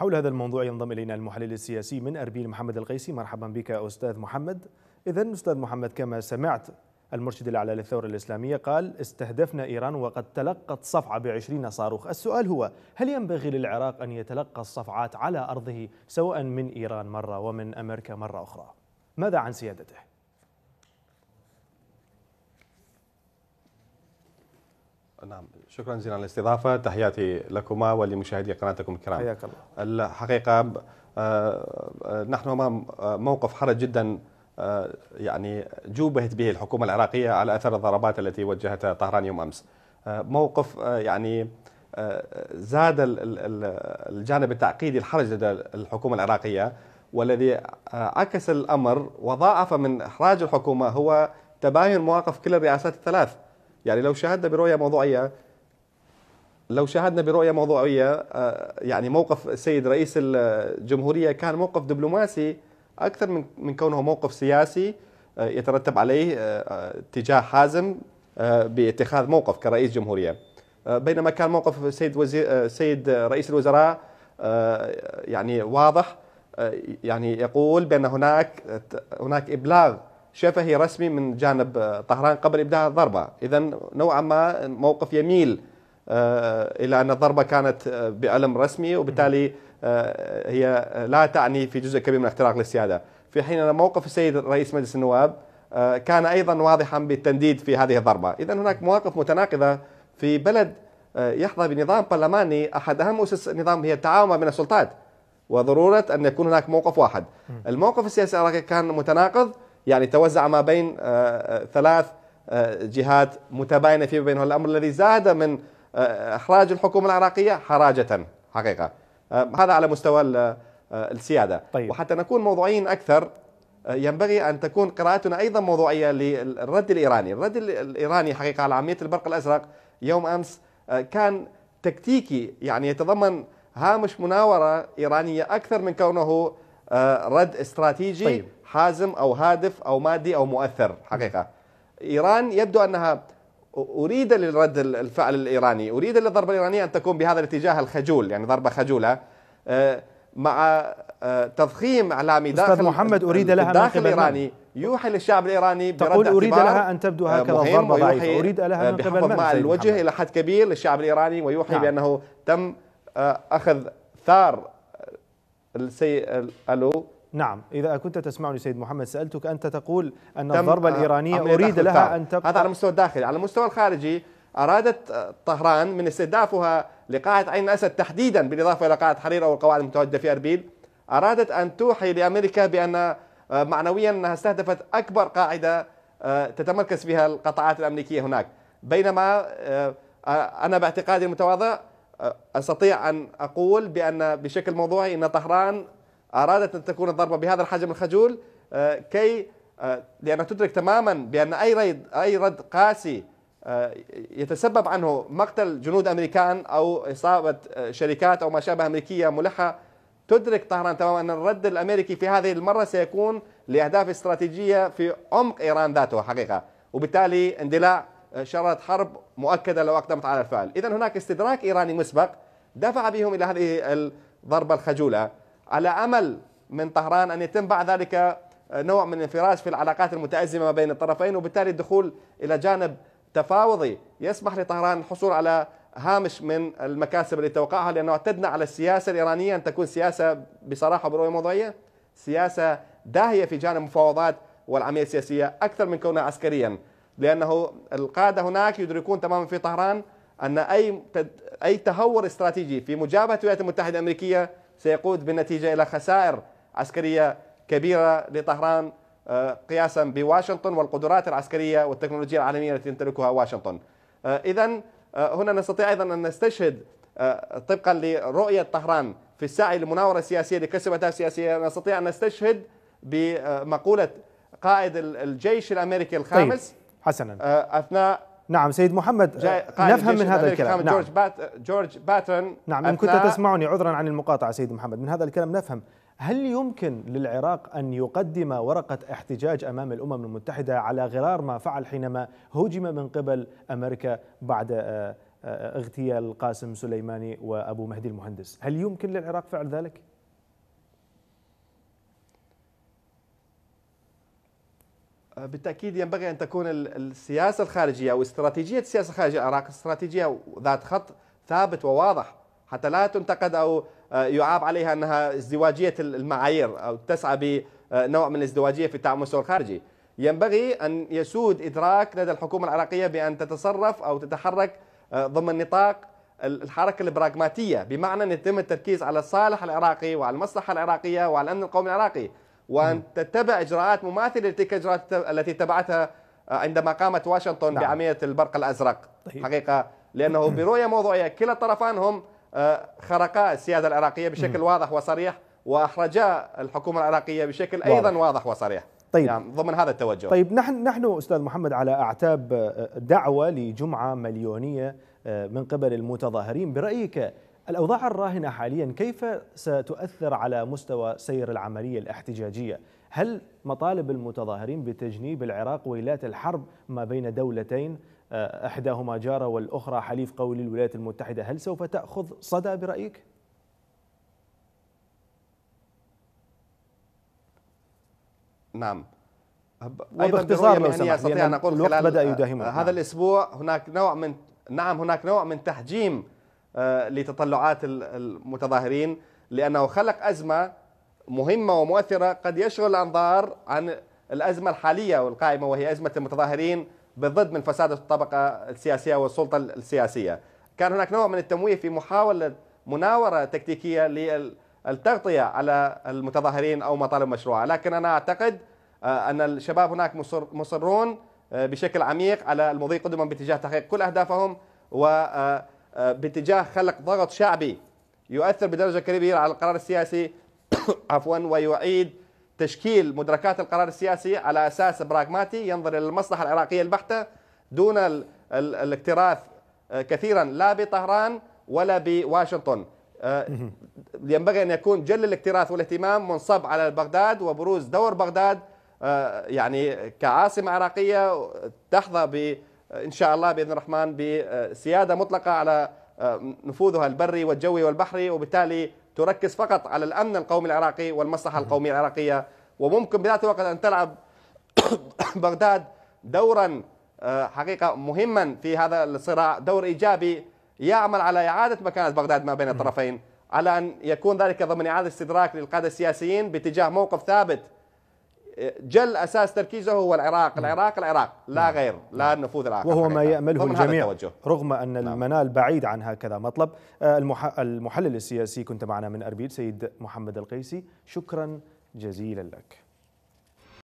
حول هذا الموضوع ينضم إلينا المحلل السياسي من أربيل محمد القيسي مرحبا بك أستاذ محمد إذا أستاذ محمد كما سمعت المرشد الأعلى للثورة الإسلامية قال استهدفنا إيران وقد تلقت صفعة بعشرين صاروخ السؤال هو هل ينبغي للعراق أن يتلقى الصفعات على أرضه سواء من إيران مرة ومن أمريكا مرة أخرى ماذا عن سيادته؟ نعم شكرا جزيلا على الاستضافه تحياتي لكما ولمشاهدي قناتكم الكرام حياك الله الحقيقه آه، آه، نحن امام موقف حرج جدا آه، يعني جوبهت به الحكومه العراقيه على اثر الضربات التي وجهتها طهران يوم امس موقف يعني زاد الجانب التعقيدي الحرج لدى الحكومه العراقيه والذي عكس الامر وضاعف من احراج الحكومه هو تباين مواقف كل الرئاسات الثلاث يعني لو شاهدنا برؤية موضوعية لو شاهدنا برؤية موضوعية آه، يعني موقف السيد رئيس الجمهورية كان موقف دبلوماسي أكثر من من كونه موقف سياسي آه، يترتب عليه آه، اتجاه حازم باتخاذ موقف كرئيس جمهورية بينما كان موقف السيد وزير السيد رئيس الوزراء يعني واضح يعني يقول بأن هناك هناك إبلاغ شفهي رسمي من جانب آه، طهران قبل ابداع الضربه، اذا نوعا ما موقف يميل آه، الى ان الضربه كانت آه، بألم رسمي وبالتالي هي لا تعني في جزء كبير من اختراق للسياده، في حين ان موقف السيد رئيس مجلس النواب كان ايضا واضحا بالتنديد في هذه الضربه، اذا هناك مواقف متناقضه في بلد يحظى بنظام برلماني احد اهم اسس النظام هي التعاون بين السلطات وضروره ان يكون هناك موقف واحد. الموقف السياسي العراقي كان متناقض يعني توزع ما بين آه، آه، ثلاث آه، جهات متباينة فيما بينهم الأمر الذي زاد من إحراج الحكومة العراقية حراجة حقيقة هذا على مستوى السيادة طيب. وحتى نكون موضوعيين أكثر ينبغي أن تكون قراءتنا أيضا موضوعية للرد الإيراني الرد الإيراني حقيقة على عملية البرق الأزرق يوم أمس كان تكتيكي يعني يتضمن هامش مناورة إيرانية أكثر من كونه رد استراتيجي طيب. حازم أو هادف أو مادي أو مؤثر حقيقة إيران يبدو أنها أريد للرد الفعل الإيراني أريد للضربة الإيرانية أن تكون بهذا الاتجاه الخجول يعني ضربة خجولة مع تضخيم اعلامي داخل أستاذ محمد اريد لها داخل الايراني يوحي للشعب الايراني تقول اريد لها ان تبدو هكذا ضربه ضعيفه اريد لها من قبل مع الوجه الى حد كبير للشعب الايراني ويوحي نعم. بانه تم اخذ ثار السي الو نعم إذا كنت تسمعني سيد محمد سألتك أنت تقول أن الضربة آه، الإيرانية أريد لها أن تبقى هذا على المستوى الداخلي على المستوى الخارجي أرادت آه، طهران من استهدافها لقاعة عين الأسد تحديدا بالإضافة إلى قاعة حرير أو القواعد المتواجدة في أربيل أرادت أن توحي لأمريكا بأن آه، معنويا أنها استهدفت أكبر قاعدة تتمركز فيها القطاعات الأمريكية هناك بينما أنا باعتقادي المتواضع أستطيع أن أقول بأن بشكل موضوعي أن طهران أرادت أن تكون الضربة بهذا الحجم الخجول آه، كي آه، لأنها تدرك تماما بأن أي رد أي رد قاسي آه، يتسبب عنه مقتل جنود أمريكان أو إصابة شركات أو ما شابه أمريكية ملحة تدرك طهران تماما أن الرد الأمريكي في هذه المرة سيكون لأهداف استراتيجية في عمق إيران ذاته حقيقة وبالتالي اندلاع شرط حرب مؤكدة لو أقدمت على الفعل إذا هناك استدراك إيراني مسبق دفع بهم إلى هذه الضربة الخجولة على امل من طهران ان يتم بعد ذلك آه، نوع من الانفراج في العلاقات المتازمه ما بين الطرفين وبالتالي الدخول الى جانب تفاوضي يسمح لطهران الحصول على هامش من المكاسب اللي توقعها لانه اعتدنا على السياسه الايرانيه ان تكون سياسه بصراحه وبرؤيه موضوعيه سياسه داهيه في جانب المفاوضات والعمليه السياسيه اكثر من كونها عسكريا لانه القاده هناك يدركون تماما في طهران ان اي اي تهور استراتيجي في مجابهه الولايات المتحده الامريكيه سيقود بالنتيجة إلى خسائر عسكرية كبيرة لطهران آه، قياسا بواشنطن والقدرات العسكرية والتكنولوجيا العالمية التي تمتلكها واشنطن آه، إذا آه، هنا نستطيع أيضا أن نستشهد طبقا لرؤية طهران في السعي للمناورة السياسية لكسب أهداف سياسية نستطيع أن نستشهد بمقولة قائد الجيش الأمريكي الخامس طيب. حسنا أثناء نعم سيد محمد آه، نفهم من هذا الكلام نعم. جورج, بات جورج باتن نعم إن كنت تسمعني عذرا عن المقاطعة سيد محمد من هذا الكلام نفهم هل يمكن للعراق أن يقدم ورقة احتجاج أمام الأمم المتحدة على غرار ما فعل حينما هجم من قبل أمريكا بعد آه، آه، اغتيال قاسم سليماني وأبو مهدي المهندس هل يمكن للعراق فعل ذلك؟ بالتاكيد ينبغي ان تكون السياسه الخارجيه او استراتيجيه السياسه الخارجيه العراق استراتيجيه ذات خط ثابت وواضح حتى لا تنتقد او آه، يعاب عليها انها ازدواجيه المعايير او تسعى بنوع من الازدواجيه في التعامل مع الخارجي. ينبغي ان يسود ادراك لدى الحكومه العراقيه بان تتصرف او تتحرك آه، ضمن نطاق الحركه البراغماتيه بمعنى ان يتم التركيز على الصالح العراقي وعلى المصلحه العراقيه وعلى الامن القومي العراقي وان تتبع اجراءات مماثله لتلك الاجراءات التي اتبعتها آه، عندما قامت واشنطن نعم. بعمليه البرق الازرق طيب. حقيقه لانه برؤيه موضوعيه كلا الطرفان هم آه، خرقا السياده العراقيه بشكل واضح وصريح واحرجا الحكومه العراقيه بشكل ايضا واضح, واضح وصريح طيب يعني ضمن هذا التوجه طيب نحن نحن استاذ محمد على اعتاب آه، دعوه لجمعه مليونيه من قبل المتظاهرين برايك الأوضاع الراهنة حاليا كيف ستؤثر على مستوى سير العملية الاحتجاجية؟ هل مطالب المتظاهرين بتجنيب العراق ويلات الحرب ما بين دولتين آه، إحداهما جارة والأخرى حليف قوي للولايات المتحدة هل سوف تأخذ صدى برأيك؟ نعم وباختصار لو سمحت أستطيع أن أقول خلال بدأ آه، يداهمنا هذا نعم. الأسبوع هناك نوع من نعم هناك نوع من تحجيم آه، لتطلعات المتظاهرين لأنه خلق أزمة مهمة ومؤثرة قد يشغل الأنظار عن الأزمة الحالية والقائمة وهي أزمة المتظاهرين بالضد من فساد الطبقة السياسية والسلطة السياسية كان هناك نوع من التمويه في محاولة مناورة تكتيكية للتغطية على المتظاهرين أو مطالب مشروعة لكن أنا أعتقد آه، أن الشباب هناك مصرون آه، بشكل عميق على المضي قدما باتجاه تحقيق كل أهدافهم و آه، باتجاه خلق ضغط شعبي يؤثر بدرجة كبيرة على القرار السياسي عفوا ويعيد تشكيل مدركات القرار السياسي على أساس براغماتي ينظر إلى المصلحة العراقية البحتة دون ال ال الاكتراث آه، كثيرا لا بطهران ولا بواشنطن آه، ينبغي أن يكون جل الاكتراث والاهتمام منصب على بغداد وبروز دور بغداد يعني كعاصمة عراقية تحظى ب ان شاء الله باذن الرحمن بسياده مطلقه على آه، نفوذها البري والجوي والبحري وبالتالي تركز فقط على الامن القومي العراقي والمصلحه القوميه العراقيه وممكن بذات الوقت ان تلعب بغداد دورا آه، حقيقه مهما في هذا الصراع دور ايجابي يعمل على اعاده مكانه بغداد ما بين الطرفين على ان يكون ذلك ضمن اعاده استدراك للقاده السياسيين باتجاه موقف ثابت جل اساس تركيزه هو العراق نعم. العراق العراق لا نعم. غير لا نعم. النفوذ الاخر وهو ما يامله الجميع رغم ان المنال بعيد عن هكذا مطلب آه، المحلل السياسي كنت معنا من اربيل سيد محمد القيسي شكرا جزيلا لك